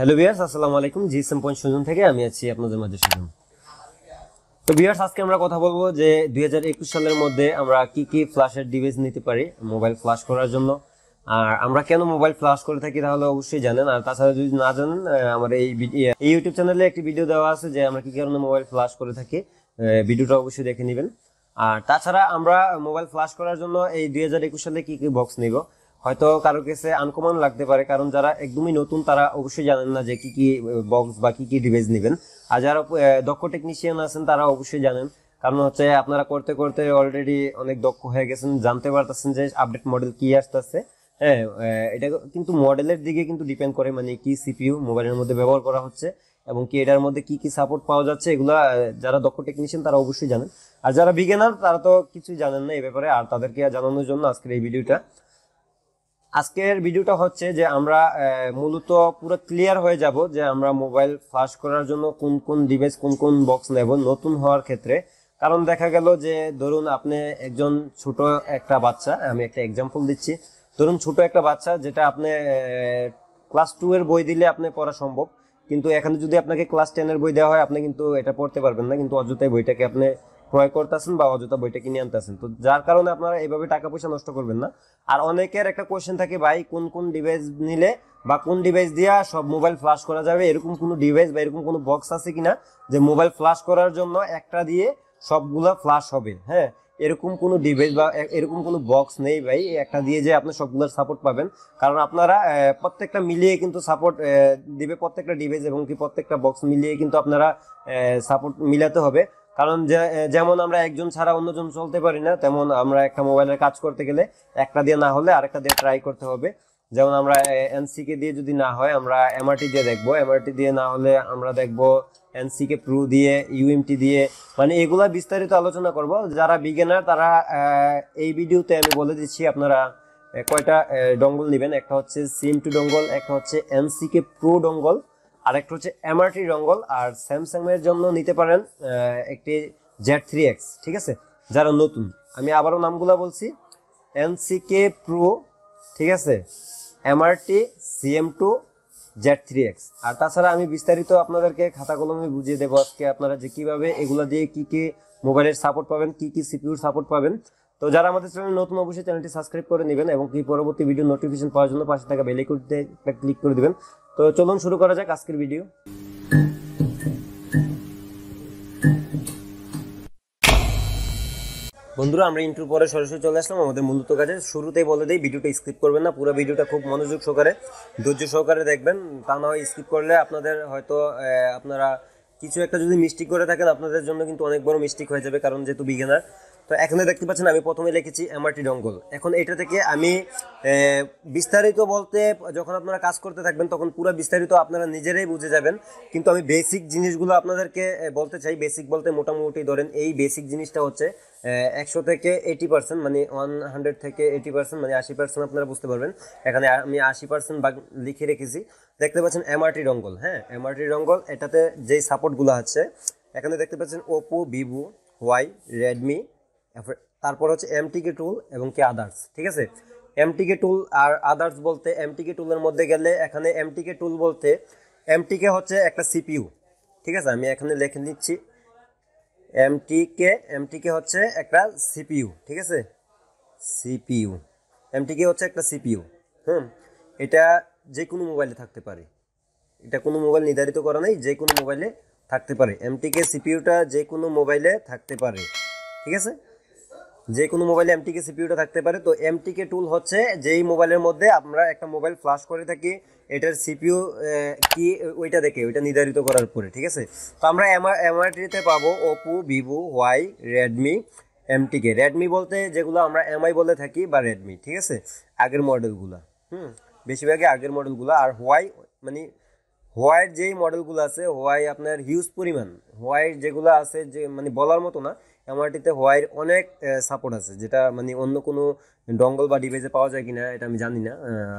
Hello বিয়ার্স আসসালামু আলাইকুম জি same point Sujan থেকে আমি আছি আপনাদের মাঝে সুজন তো বিয়ার্স আজকে আমরা কথা বলবো যে দুই সালের মধ্যে আমরা কি কি ফ্ল্যাশের ডিভাইস নিতে পারি মোবাইল ফ্ল্যাশ করার জন্য আর আমরা কেন মোবাইল ফ্ল্যাশ করে থাকি তাহলে অবশ্যই জানেন আর তাছাড়া যদি না জানেন আমার এই এই ইউটিউব চ্যানেলে একটি ভিডিও দেওয়া আছে যে আমরা কি কারণে মোবাইল ফ্ল্যাশ করে থাকি ভিডিওটা অবশ্যই দেখে নেবেন আর তাছাড়া আমরা মোবাইল ফ্ল্যাশ করার জন্য এই দুই সালে কি কি বক্স নিব হয়তো কারো কাছে আনকমন লাগতে পারে কারণ যারা একদমই নতুন তারা অবশ্যই জানেন না যে কি কি বক্স বা কি কি ডিভাইস নেবেন আর যারা দক্ষ টেকনিশিয়ান আছেন তারা অবশ্যই জানেন কারণ হচ্ছে আপনারা করতে করতে অলরেডি অনেক দক্ষ হয়ে গেছেন জানতে পারতেছেন যে আপডেট মডেল কি আসতেছে হ্যাঁ এটা কিন্তু মডেলের দিকে কিন্তু ডিপেন্ড করে মানে কি সিপিইউ মোবাইলের মধ্যে ব্যবহার করা হচ্ছে এবং কি এটার মধ্যে কি কি সাপোর্ট পাওয়া যাচ্ছে এগুলো যারা দক্ষ টেকনিশিয়ান তারা অবশ্যই জানেন আর যারা বিজ্ঞানার তারা তো কিছুই জানেন না এই ব্যাপারে আর তাদেরকে জানানোর জন্য আজকের এই ভিডিওটা আজকের ভিডিওটা হচ্ছে যে আমরা মূলত পুরো ক্লিয়ার হয়ে যাব যে আমরা মোবাইল ফ্লাশ করার জন্য কোন কোন ডিভাইস কোন কোন বক্স নেব নতুন হওয়ার ক্ষেত্রে কারণ দেখা গেল যে ধরুন আপনি একজন ছোট একটা বাচ্চা আমি একটা এক্সাম্পল দিচ্ছি ধরুন ছোট একটা বাচ্চা যেটা আপনি ক্লাস টু এর বই দিলে আপনি পড়া সম্ভব কিন্তু এখানে যদি আপনাকে ক্লাস টেনের বই দেওয়া হয় আপনি কিন্তু এটা পড়তে পারবেন না কিন্তু অযথায় বইটাকে আপনি ক্রয় করতেছেন বা অযথা বইটা কিনে আনতেছেন তো যার কারণে আপনারা এইভাবে টাকা পয়সা নষ্ট করবেন না আর অনেকের একটা কোয়েশ্চেন থাকে ভাই কোন কোন ডিভাইস নিলে বা কোন ডিভাইস দিয়া সব মোবাইল ফ্লাশ করা যাবে এরকম কোনো ডিভাইস বা এরকম কোনো বক্স আছে কিনা যে মোবাইল ফ্লাশ করার জন্য একটা দিয়ে সবগুলা ফ্লাশ হবে হ্যাঁ এরকম কোনো ডিভাইস বা এরকম কোনো বক্স নেই ভাই একটা দিয়ে যে আপনি সবগুলোর সাপোর্ট পাবেন কারণ আপনারা প্রত্যেকটা মিলিয়ে কিন্তু সাপোর্ট দিবে প্রত্যেকটা ডিভাইস এবং কি প্রত্যেকটা বক্স মিলিয়ে কিন্তু আপনারা সাপোর্ট মিলাতে হবে কারণ যেমন আমরা একজন ছাড়া অন্যজন চলতে পারি না তেমন আমরা একটা মোবাইলের কাজ করতে গেলে একটা দিয়ে না হলে আরেকটা দিয়ে ট্রাই করতে হবে যেমন আমরা এনসিকে দিয়ে যদি না হয় আমরা এমআরটি দিয়ে দেখবো এমআরটি দিয়ে না হলে আমরা দেখবো এনসিকে প্রু দিয়ে ইউএমটি দিয়ে মানে এগুলা বিস্তারিত আলোচনা করব যারা বিজ্ঞানার তারা এই ভিডিওতে আমি বলে দিচ্ছি আপনারা কয়টা ডঙ্গল নেবেন একটা হচ্ছে সিম টু ডঙ্গল একটা হচ্ছে এনসিকে প্রু ডঙ্গল আরেকটা হচ্ছে এমআরটি রঙ্গল আর স্যামসাংয়ের জন্য নিতে পারেন একটি জেড থ্রি এক্স ঠিক আছে যারা নতুন আমি আবারও নামগুলো বলছি কে প্রো ঠিক আছে MRT CM two Z three X আর তাছাড়া আমি বিস্তারিত আপনাদেরকে খাতা কলমে বুঝিয়ে দেবো আজকে আপনারা যে কীভাবে এগুলো দিয়ে কী কী মোবাইলের সাপোর্ট পাবেন কী কী সিপিউর সাপোর্ট পাবেন তো যারা আমাদের চ্যানেল নতুন অবশ্যই চ্যানেলটি সাবস্ক্রাইব করে নেবেন এবং কি পরবর্তী ভিডিও নোটিফিকেশন পাওয়ার জন্য পাশে থাকা বেল ক্লিক করে দেবেন তো চলুন শুরু করা যাক আজকের ভিডিও বন্ধুরা আমরা ইন্টুর পরে সরাসরি চলে আসলাম আমাদের মূলত কাজে শুরুতেই বলে দিই ভিডিওটা স্কিপ করবেন না পুরো ভিডিওটা খুব মনোযোগ সহকারে ধৈর্য সহকারে দেখবেন তা না হয় স্কিপ করলে আপনাদের হয়তো আপনারা কিছু একটা যদি মিস্টেক করে থাকেন আপনাদের জন্য কিন্তু অনেক বড় মিস্টেক হয়ে যাবে কারণ যেহেতু বিজ্ঞানার তো এখানে দেখতে পাচ্ছেন আমি প্রথমে লিখেছি এমআরটি ডঙ্গল এখন এটা থেকে আমি বিস্তারিত বলতে যখন আপনারা কাজ করতে থাকবেন তখন পুরো বিস্তারিত আপনারা নিজেরাই বুঝে যাবেন কিন্তু আমি বেসিক জিনিসগুলো আপনাদেরকে বলতে চাই বেসিক বলতে মোটামুটি ধরেন এই বেসিক জিনিসটা হচ্ছে একশো থেকে এইটি পার্সেন্ট মানে ওয়ান হান্ড্রেড থেকে এইটি পার্সেন্ট মানে আশি পার্সেন্ট আপনারা বুঝতে পারবেন এখানে আমি আশি পার্সেন্ট বা লিখে রেখেছি দেখতে পাচ্ছেন এমআরটি ডঙ্গল হ্যাঁ এমআরটি ডঙ্গল এটাতে যেই সাপোর্টগুলো আছে এখানে দেখতে পাচ্ছেন ওপো ভিভো হোয়াই রেডমি তারপর হচ্ছে এমটিকে টুল এবং কে আদার্স ঠিক আছে এমটিকে টুল আর আদার্স বলতে এমটিকে টুলের মধ্যে গেলে এখানে এমটিকে টুল বলতে এমটিকে হচ্ছে একটা সিপিইউ ঠিক আছে আমি এখানে লিখে নিচ্ছি এমটিকে এমটিকে হচ্ছে একটা সিপিইউ ঠিক আছে সিপিইউ এমটিকে হচ্ছে একটা সিপিইউ হুম এটা যে কোনো মোবাইলে থাকতে পারে এটা কোনো মোবাইল নির্ধারিত করা নেই যে কোনো মোবাইলে থাকতে পারে এমটিকে সিপিইউটা যে কোনো মোবাইলে থাকতে পারে ঠিক আছে যে কোনো মোবাইলে এমটিকে সিপিউটা থাকতে পারে তো এমটিকে টুল হচ্ছে যেই মোবাইলের মধ্যে আমরা একটা মোবাইল ফ্লাশ করে থাকি এটার সিপিউ কি ওইটা দেখে ওইটা নির্ধারিত করার পরে ঠিক আছে তো আমরা এমআর এমআরটিতে পাবো Oppo Vivo Huawei Redmi MTK Redmi বলতে যেগুলো আমরা এমআই বলে থাকি বা রেডমি ঠিক আছে আগের মডেলগুলো হুম বেশিরভাগই আগের মডেলগুলো আর হোয়াই মানে হোয়াইট যেই মডেলগুলো আছে হোয়াই আপনার হিউজ পরিমাণ হোয়াইট যেগুলো আছে যে মানে বলার মতো না এমআরটিতে হোয়াইয়ের অনেক সাপোর্ট আছে যেটা মানে অন্য কোনো ডঙ্গল বা ডিভাইসে পাওয়া যায় কিনা এটা আমি জানি না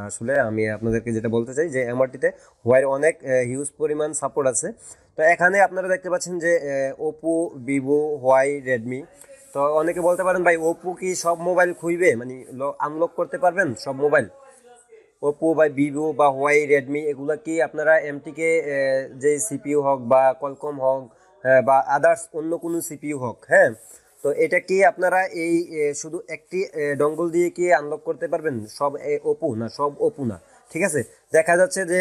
আসলে আমি আপনাদেরকে যেটা বলতে চাই যে এমআরটিতে হোয়াইয়ের অনেক হিউজ পরিমাণ সাপোর্ট আছে তো এখানে আপনারা দেখতে পাচ্ছেন যে ওপো ভিভো হোয়াই রেডমি তো অনেকে বলতে পারেন ভাই ওপো কি সব মোবাইল খুঁজবে মানে আনলক করতে পারবেন সব মোবাইল ওপো বা ভিভো বা হোয়াই রেডমি এগুলো কি আপনারা এমটিকে যে সিপিইউ হোক বা কলকম হোক হ্যাঁ, বা আদার্স অন্য কোনো সিপিইউ হোক হ্যাঁ তো এটা কি আপনারা এই শুধু একটি ডঙ্গল দিয়ে কি আনলক করতে পারবেন সব ওপো না সব ওপো না ঠিক আছে দেখা যাচ্ছে যে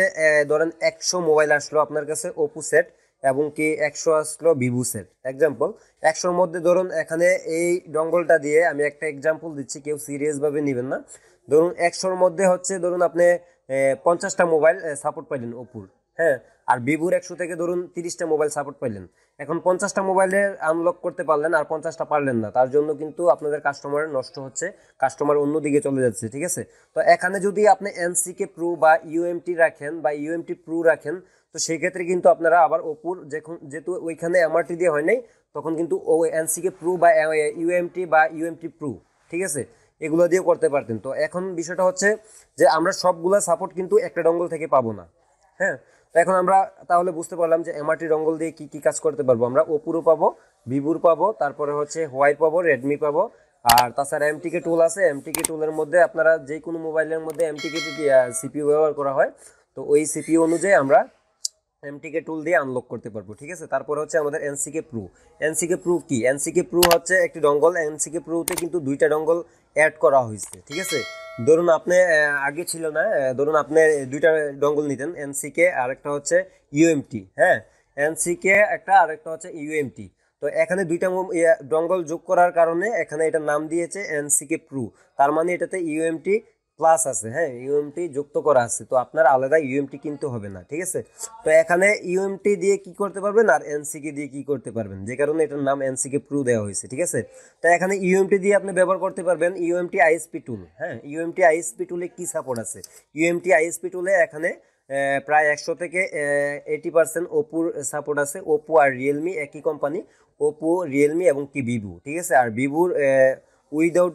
ধরেন একশো মোবাইল আসলো আপনার কাছে ওপো সেট এবং কি একশো আসলো ভিভো সেট এক্সাম্পল একশোর মধ্যে ধরুন এখানে এই ডঙ্গলটা দিয়ে আমি একটা এক্সাম্পল দিচ্ছি কেউ সিরিয়াসভাবে নেবেন না ধরুন একশোর মধ্যে হচ্ছে ধরুন আপনি পঞ্চাশটা মোবাইল সাপোর্ট পাইলেন ওপুর হ্যাঁ আর ভিভোর একশো থেকে ধরুন তিরিশটা মোবাইল সাপোর্ট পাইলেন এখন পঞ্চাশটা মোবাইলে আনলক করতে পারলেন আর পঞ্চাশটা পারলেন না তার জন্য কিন্তু আপনাদের কাস্টমার নষ্ট হচ্ছে কাস্টমার অন্য দিকে চলে যাচ্ছে ঠিক আছে তো এখানে যদি আপনি এনসিকে প্রু বা ইউএমটি রাখেন বা ইউএমটি প্রু রাখেন তো সেই ক্ষেত্রে কিন্তু আপনারা আবার ওপুর যেহেতু ওইখানে এমআরটি দিয়ে হয় নাই তখন কিন্তু ও এনসিকে প্রু বা ইউএমটি বা ইউএমটি প্রু ঠিক আছে এগুলো দিয়ে করতে পারতেন তো এখন বিষয়টা হচ্ছে যে আমরা সবগুলো সাপোর্ট কিন্তু একটা ডঙ্গল থেকে পাবো না হ্যাঁ এখন আমরা তাহলে বুঝতে পারলাম যে এমআরটি রঙ্গল দিয়ে কি কি কাজ করতে পারবো আমরা ওপুরও পাবো ভিভুর পাবো তারপরে হচ্ছে হোয়াই পাবো রেডমি পাবো আর তাছাড়া এমটিকে টুল আছে এমটিকে টুলের মধ্যে আপনারা যে কোনো মোবাইলের মধ্যে এমটিকে সিপিউ ব্যবহার করা হয় তো ওই সিপিউ অনুযায়ী আমরা এমটিকে টুল দিয়ে আনলক করতে পারবো ঠিক আছে তারপরে হচ্ছে আমাদের এনসিকে প্রো এনসিকে প্রু কি এনসিকে প্রু হচ্ছে একটি ডঙ্গল এনসিকে প্রুতে কিন্তু দুইটা ডঙ্গল অ্যাড করা হয়েছে ঠিক আছে ধরুন আপনি আগে ছিল না ধরুন আপনি দুইটা ডঙ্গল নিতেন এনসিকে আর হ্যাঁ? একটা হচ্ছে ইউএমটি হ্যাঁ এনসিকে একটা আর একটা হচ্ছে ইউএমটি তো এখানে দুইটা ডঙ্গল যোগ করার কারণে এখানে এটা নাম দিয়েছে এনসিকে প্রু তার মানে এটাতে ইউএমটি প্লাস আছে হ্যাঁ ইউএমটি যুক্ত করা আছে তো আপনার আলাদা ইউএমটি কিনতে হবে না ঠিক আছে তো এখানে ইউএমটি দিয়ে কি করতে পারবেন আর এনসিকে দিয়ে কি করতে পারবেন যে কারণে এটার নাম এনসিকে প্রু দেওয়া হয়েছে ঠিক আছে তো এখানে ইউএমটি দিয়ে আপনি ব্যবহার করতে পারবেন ইউএমটি আইএসপি টুল হ্যাঁ ইউএমটি আইএসপি টুলে কি সাপোর্ট আছে ইউএমটি আইএসপি টুলে এখানে প্রায় একশো থেকে এইটি পার্সেন্ট ওপুর সাপোর্ট আছে ওপো আর রিয়েলমি একই কোম্পানি ওপো রিয়েলমি এবং কি ভিভো ঠিক আছে আর ভিভোর উইদাউট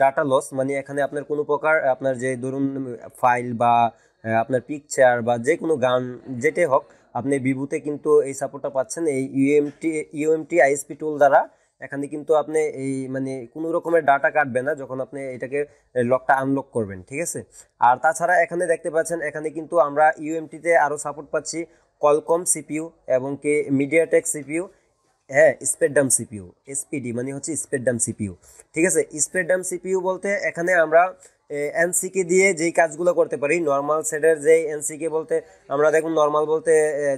ডাটা লস মানে এখানে আপনার কোনো প্রকার আপনার যে ধরুন ফাইল বা আপনার পিকচার বা যে কোনো গান যেটাই হোক আপনি বিভূতে কিন্তু এই সাপোর্টটা পাচ্ছেন এই ইউএমটি ইউএমটি আইএসপি টুল দ্বারা এখানে কিন্তু আপনি এই মানে কোনো রকমের ডাটা কাটবে না যখন আপনি এটাকে লকটা আনলক করবেন ঠিক আছে আর তাছাড়া এখানে দেখতে পাচ্ছেন এখানে কিন্তু আমরা ইউএমটিতে আরও সাপোর্ট পাচ্ছি কলকম সিপিউ এবং কি মিডিয়াটেক সিপিউ হ্যাঁ স্পেডডাম সিপিউ এসপিডি মানে হচ্ছে স্পেডডাম সিপিউ ঠিক আছে স্পেডডাম সিপিউ বলতে এখানে আমরা এনসিকে দিয়ে যেই কাজগুলো করতে পারি নর্মাল সেটের যে এনসিকে বলতে আমরা দেখুন নর্মাল বলতে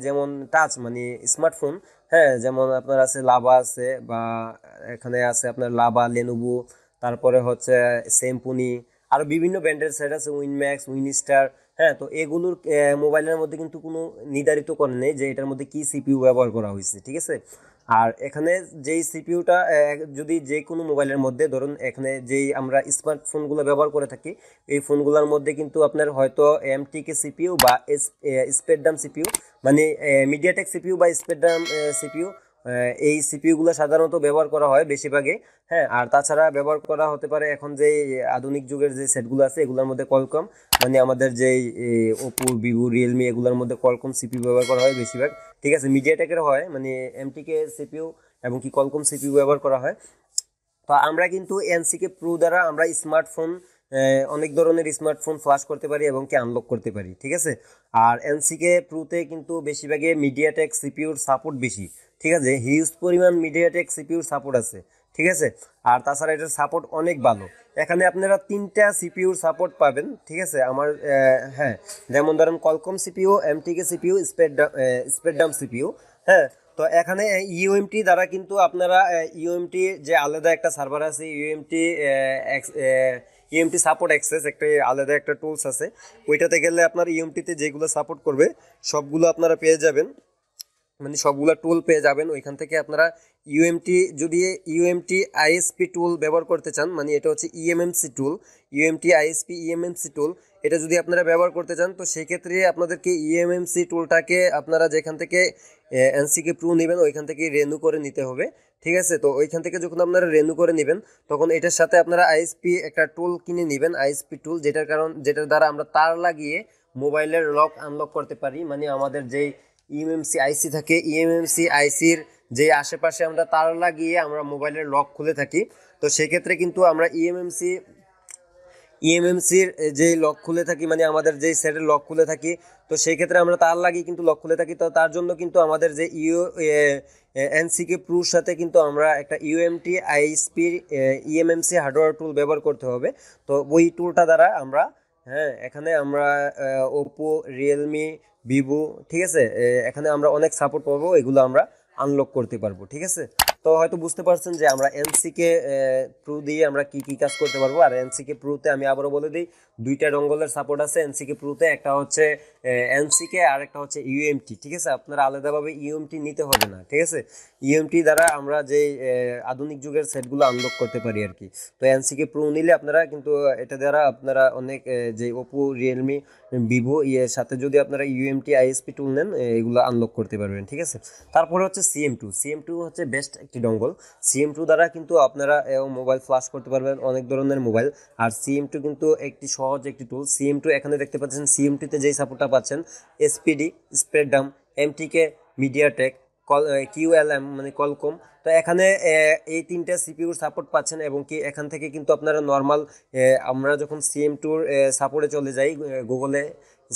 যেমন টাচ মানে স্মার্টফোন হ্যাঁ যেমন আপনার আছে লাভা আছে বা এখানে আছে আপনার লাভা লেনুবু তারপরে হচ্ছে সেম্পুনি আরও বিভিন্ন ব্র্যান্ডের সেট আছে উইনম্যাক্স উইনস্টার হ্যাঁ তো এগুলোর মোবাইলের মধ্যে কিন্তু কোনো নির্ধারিত করে নেই যে এটার মধ্যে কি সিপিইউ ব্যবহার করা হয়েছে ঠিক আছে আর এখানে যেই সিপিউটা যদি যে কোনো মোবাইলের মধ্যে ধরুন এখানে যেই আমরা স্মার্টফোনগুলো ব্যবহার করে থাকি এই ফোনগুলোর মধ্যে কিন্তু আপনার হয়তো এমটিকে সিপিউ বা স্পেডাম সিপিউ মানে মিডিয়াটেক সিপিউ বা স্পেডাম সিপিউ এই সিপিইউগুলো সাধারণত ব্যবহার করা হয় বেশিরভাগে হ্যাঁ আর তাছাড়া ব্যবহার করা হতে পারে এখন যে আধুনিক যুগের যে সেটগুলো আছে এগুলোর মধ্যে কলকম মানে আমাদের যে ওপো ভিভো রিয়েলমি এগুলোর মধ্যে কলকম সিপিউ ব্যবহার করা হয় বেশিরভাগ ঠিক আছে মিডিয়াটেকের হয় মানে এমটিকে সিপিউ এবং কি কলকম সিপিউ ব্যবহার করা হয় তো আমরা কিন্তু এনসিকে প্রো দ্বারা আমরা স্মার্টফোন অনেক ধরনের স্মার্টফোন ফ্লাশ করতে পারি এবং কি আনলক করতে পারি ঠিক আছে আর এনসিকে প্রোতে কিন্তু বেশিরভাগে মিডিয়াটেক সিপিউর সাপোর্ট বেশি ঠিক আছে হিউজ পরিমাণ মিডিয়াটেক সিপিউর সাপোর্ট আছে ঠিক আছে আর তাছাড়া এটার সাপোর্ট অনেক ভালো এখানে আপনারা তিনটা সিপিউর সাপোর্ট পাবেন ঠিক আছে আমার হ্যাঁ যেমন ধরেন Qualcomm CPU MTK CPU Spreadtrum Spreadtrum CPU হ্যাঁ তো এখানে ইউএমটি e দ্বারা কিন্তু আপনারা ইউএমটি e যে আলাদা একটা সার্ভার আছে ইউএমটি ইএমটি সাপোর্ট অ্যাক্সেস একটা আলাদা একটা টুলস আছে ওইটাতে গেলে আপনার ইএমটিতে e যেগুলো সাপোর্ট করবে সবগুলো আপনারা পেয়ে যাবেন মানে সবগুলো টুল পেয়ে যাবেন ওইখান থেকে আপনারা ইউএমটি যদি ইউএমটি আইএসপি টুল ব্যবহার করতে চান মানে এটা হচ্ছে eMMC tool UMT ISP eMMC tool এটা যদি আপনারা ব্যবহার করতে চান তো সেক্ষেত্রে আপনাদেরকে ইএমএমসি e টুলটাকে আপনারা যেখান থেকে এনসিকে প্রু নেবেন ওইখান থেকে রেনু করে নিতে হবে ঠিক আছে তো ওইখান থেকে যখন আপনারা রেনু করে নেবেন তখন এটার সাথে আপনারা আইএসপি একটা টুল কিনে নেবেন আইএসপি টুল যেটার কারণ যেটার দ্বারা আমরা তার লাগিয়ে মোবাইলের লক আনলক করতে পারি মানে আমাদের যেই ইএমএমসি e আইসি থাকে ইএমএমসি e আইসির যে আশেপাশে আমরা তার লাগিয়ে আমরা মোবাইলের লক খুলে থাকি তো সেক্ষেত্রে কিন্তু আমরা ইএমএমসি e ইএমএমসির যে লক খুলে থাকি মানে আমাদের যে সেটের লক খুলে থাকি তো সেই ক্ষেত্রে আমরা তার লাগিয়ে কিন্তু লক খুলে থাকি তো তার জন্য কিন্তু আমাদের যে ইউ এনসিকে প্রুর সাথে কিন্তু আমরা একটা ইউএমটি আইএসপির ইএমএমসি হার্ডওয়্যার টুল ব্যবহার করতে হবে তো ওই টুলটা দ্বারা আমরা হ্যাঁ এখানে আমরা ওপো রিয়েলমি ভিভো ঠিক আছে এখানে আমরা অনেক সাপোর্ট পাবো এগুলো আমরা আনলক করতে পারবো ঠিক আছে তো হয়তো বুঝতে পারছেন যে আমরা এনসিকে প্রু দিয়ে আমরা কি কি কাজ করতে পারবো আর এনসিকে প্রুতে আমি আবারও বলে দিই দুইটা ডঙ্গলের সাপোর্ট আছে এনসিকে প্রুতে একটা হচ্ছে এনসিকে আর একটা হচ্ছে ইউএমটি ঠিক আছে আপনারা আলাদাভাবে ইউএমটি নিতে হবে না ঠিক আছে ইউএমটি দ্বারা আমরা যে আধুনিক যুগের সেটগুলো আনলক করতে পারি আর কি তো এনসিকে প্রু নিলে আপনারা কিন্তু এটা দ্বারা আপনারা অনেক যে ওপো রিয়েলমি ভিভো ইয়ের সাথে যদি আপনারা ইউএমটি আইএসপি টুল নেন এগুলো আনলক করতে পারবেন ঠিক আছে তারপরে হচ্ছে সিএম টু সিএম টু হচ্ছে বেস্ট একটি ডঙ্গল সিএম টু দ্বারা কিন্তু আপনারা মোবাইল ফ্লাশ করতে পারবেন অনেক ধরনের মোবাইল আর সিএম টু কিন্তু একটি সহজ একটি টুল সিএম টু এখানে দেখতে পাচ্ছেন সিএম টুতে যেই সাপোর্টটা পাচ্ছেন এসপিডি স্প্রেডাম এমটিকে মিডিয়াটেক কল কিউএলএম মানে কলকম তো এখানে এই তিনটা সিপিউর সাপোর্ট পাচ্ছেন এবং কি এখান থেকে কিন্তু আপনারা নর্মাল আমরা যখন সিএম টুর সাপোর্টে চলে যাই গুগলে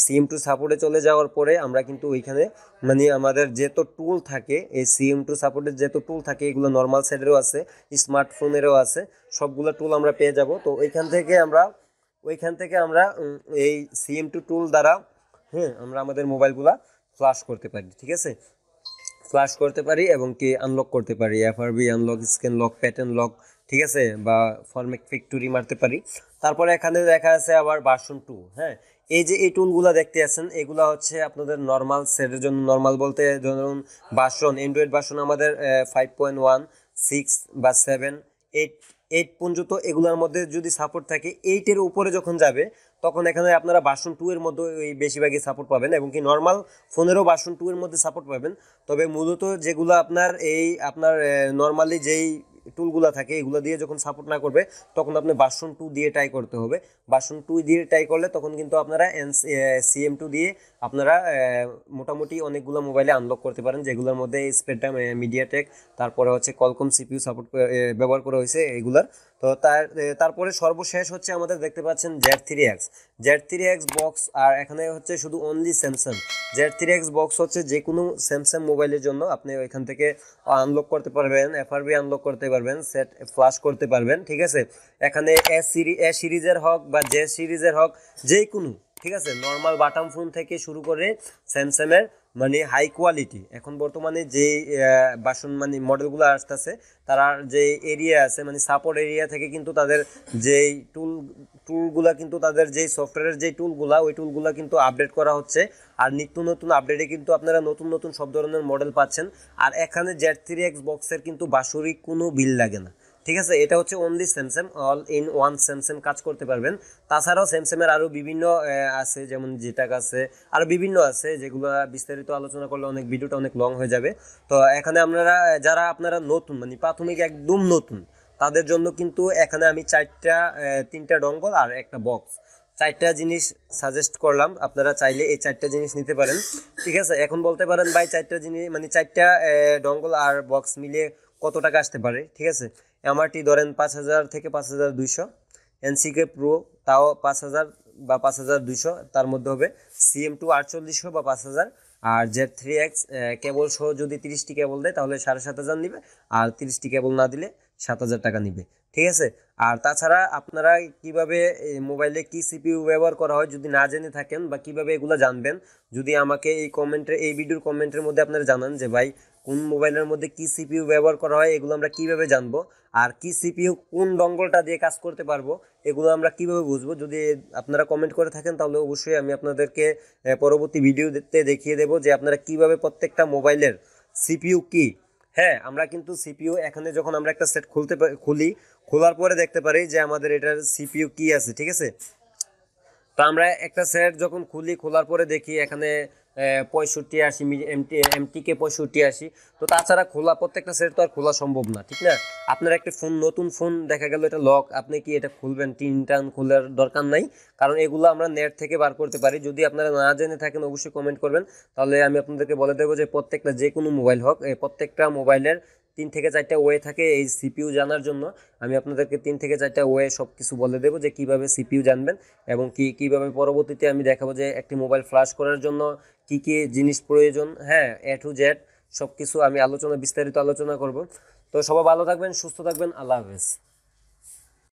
সিএম টু সাপোর্টে চলে যাওয়ার পরে আমরা কিন্তু ওইখানে মানে আমাদের যেত টুল থাকে এই সিএম টু সাপোর্টের যেত টুল থাকে এগুলো নর্মাল সাইডেরও আছে স্মার্টফোনেরও আছে সবগুলো টুল আমরা পেয়ে যাব তো ওইখান থেকে আমরা ওইখান থেকে আমরা এই সিএম টু টুল দ্বারা হ্যাঁ আমরা আমাদের মোবাইলগুলা ফ্লাশ করতে পারি ঠিক আছে ফ্লাশ করতে পারি এবং কি আনলক করতে পারি FRP unlock scan lock pattern lock ঠিক আছে বা ফরম্যাক ফ্যাক্টরি মারতে পারি তারপরে এখানে দেখা আছে আবার বাসন টু হ্যাঁ এই যে এই টুলগুলো দেখতে আছেন এগুলা হচ্ছে আপনাদের নর্মাল সেটের জন্য নর্মাল বলতে ধরুন বাসন অ্যান্ড্রয়েড বাসন আমাদের ফাইভ পয়েন্ট ওয়ান সিক্স বা সেভেন এইট এইট পর্যন্ত এগুলোর মধ্যে যদি সাপোর্ট থাকে এইটের উপরে যখন যাবে তখন এখানে আপনারা বাসন টু এর মধ্যে ওই বেশিরভাগই সাপোর্ট পাবেন এবং কি নর্মাল ফোনেরও বাসন টু এর মধ্যে সাপোর্ট পাবেন তবে মূলত যেগুলো আপনার এই আপনার নর্মালি যেই টুলগুলো থাকে এগুলো দিয়ে যখন সাপোর্ট না করবে তখন আপনি বাসন টু দিয়ে ট্রাই করতে হবে বাসন টু দিয়ে ট্রাই করলে তখন কিন্তু আপনারা এন সিএম টু দিয়ে আপনারা মোটামুটি অনেকগুলো মোবাইলে আনলক করতে পারেন যেগুলোর মধ্যে স্পেডটা মিডিয়াটেক তারপরে হচ্ছে কলকম সিপিউ সাপোর্ট ব্যবহার করা হয়েছে এগুলার তো তার তারপরে সর্বশেষ হচ্ছে আমাদের দেখতে পাচ্ছেন Z three X Z three X box আর এখানে হচ্ছে শুধু only Samsung Z three X box হচ্ছে যে কোনো স্যামসাং মোবাইলের জন্য আপনি ওইখান থেকে আনলক করতে পারবেন এফআরবি আনলক করতে পারবেন সেট ফ্লাশ করতে পারবেন ঠিক আছে এখানে এ সিরি এ সিরিজের হোক বা জে সিরিজের হোক যে কোনো ঠিক আছে নর্মাল বাটাম ফোন থেকে শুরু করে স্যামসাংয়ের মানে হাই কোয়ালিটি এখন বর্তমানে যে বাসন মানে মডেলগুলো আসতেছে তারা যে এরিয়া আছে মানে সাপোর্ট এরিয়া থেকে কিন্তু তাদের যে টুল টুলগুলা কিন্তু তাদের যে সফটওয়্যারের যে টুলগুলা ওই টুলগুলা কিন্তু আপডেট করা হচ্ছে আর নিত্য নতুন আপডেটে কিন্তু আপনারা নতুন নতুন সব ধরনের মডেল পাচ্ছেন আর এখানে জ্যাট থ্রি এক্স বক্সের কিন্তু বাসুরিক কোনো বিল লাগে না ঠিক আছে এটা হচ্ছে only Samsung all in one Samsung কাজ করতে পারবেন তাছাড়াও স্যামসাংয়ের আরও বিভিন্ন আছে যেমন জিটাক আছে আর বিভিন্ন আছে যেগুলো বিস্তারিত আলোচনা করলে অনেক ভিডিওটা অনেক লং হয়ে যাবে তো এখানে আপনারা যারা আপনারা নতুন মানে প্রাথমিক একদম নতুন তাদের জন্য কিন্তু এখানে আমি চারটা তিনটা ডঙ্গল আর একটা বক্স চারটা জিনিস সাজেস্ট করলাম আপনারা চাইলে এই চারটা জিনিস নিতে পারেন ঠিক আছে এখন বলতে পারেন ভাই চারটা জিনিস মানে চারটা ডঙ্গল আর বক্স মিলিয়ে কত টাকা আসতে পারে ঠিক আছে এমআরটি ধরেন পাঁচ হাজার থেকে পাঁচ হাজার দুইশো এনসিকে প্রো তাও পাঁচ হাজার বা পাঁচ হাজার দুইশো তার মধ্যে হবে সিএম টু আটচল্লিশশো বা পাঁচ হাজার আর জেড থ্রি এক্স কেবল সহ যদি তিরিশটি কেবল দেয় তাহলে সাড়ে সাত হাজার নেবে আর তিরিশটি কেবল না দিলে সাত হাজার টাকা নেবে ঠিক আছে আর তাছাড়া আপনারা কিভাবে মোবাইলে কি সিপিইউ ব্যবহার করা হয় যদি না জেনে থাকেন বা কিভাবে এগুলো জানবেন যদি আমাকে এই কমেন্টে এই ভিডিওর কমেন্টের মধ্যে আপনারা জানান যে ভাই কোন মোবাইলের মধ্যে কি সিপিউ ব্যবহার করা হয় এগুলো আমরা কিভাবে জানবো আর কি সিপিইউ কোন ডঙ্গলটা দিয়ে কাজ করতে পারবো এগুলো আমরা কিভাবে বুঝবো যদি আপনারা কমেন্ট করে থাকেন তাহলে অবশ্যই আমি আপনাদেরকে পরবর্তী ভিডিওতে দেখিয়ে দেব যে আপনারা কিভাবে প্রত্যেকটা মোবাইলের সিপিইউ কি হ্যাঁ আমরা কিন্তু সিপিইউ এখানে যখন আমরা একটা সেট খুলতে খুলি খোলার পরে দেখতে পারি যে আমাদের এটার সিপিইউ কি আছে ঠিক আছে তো আমরা একটা সেট যখন খুলি খোলার পরে দেখি এখানে পঁয়ষট্টি আশি এমটি কে পঁয়ষট্টি আশি তো তাছাড়া খোলা প্রত্যেকটা সেট তো আর খোলা সম্ভব না ঠিক না আপনার একটা ফোন নতুন ফোন দেখা গেল এটা লক আপনি কি এটা খুলবেন টিন টান খোলার দরকার নাই কারণ এগুলো আমরা নেট থেকে বার করতে পারি যদি আপনারা না জেনে থাকেন অবশ্যই কমেন্ট করবেন তাহলে আমি আপনাদেরকে বলে দেবো যে প্রত্যেকটা যে কোনো মোবাইল হোক প্রত্যেকটা মোবাইলের তিন থেকে চারটা ওয়ে থাকে এই সিপিউ জানার জন্য আমি আপনাদেরকে তিন থেকে চারটা ওয়ে সব কিছু বলে দেবো যে কিভাবে সিপিইউ জানবেন এবং কি কিভাবে পরবর্তীতে আমি দেখাবো যে একটি মোবাইল ফ্লাশ করার জন্য কি কি জিনিস প্রয়োজন হ্যাঁ এ টু জেড সব কিছু আমি আলোচনা বিস্তারিত আলোচনা করব তো সবাই ভালো থাকবেন সুস্থ থাকবেন আল্লাহ হাফেজ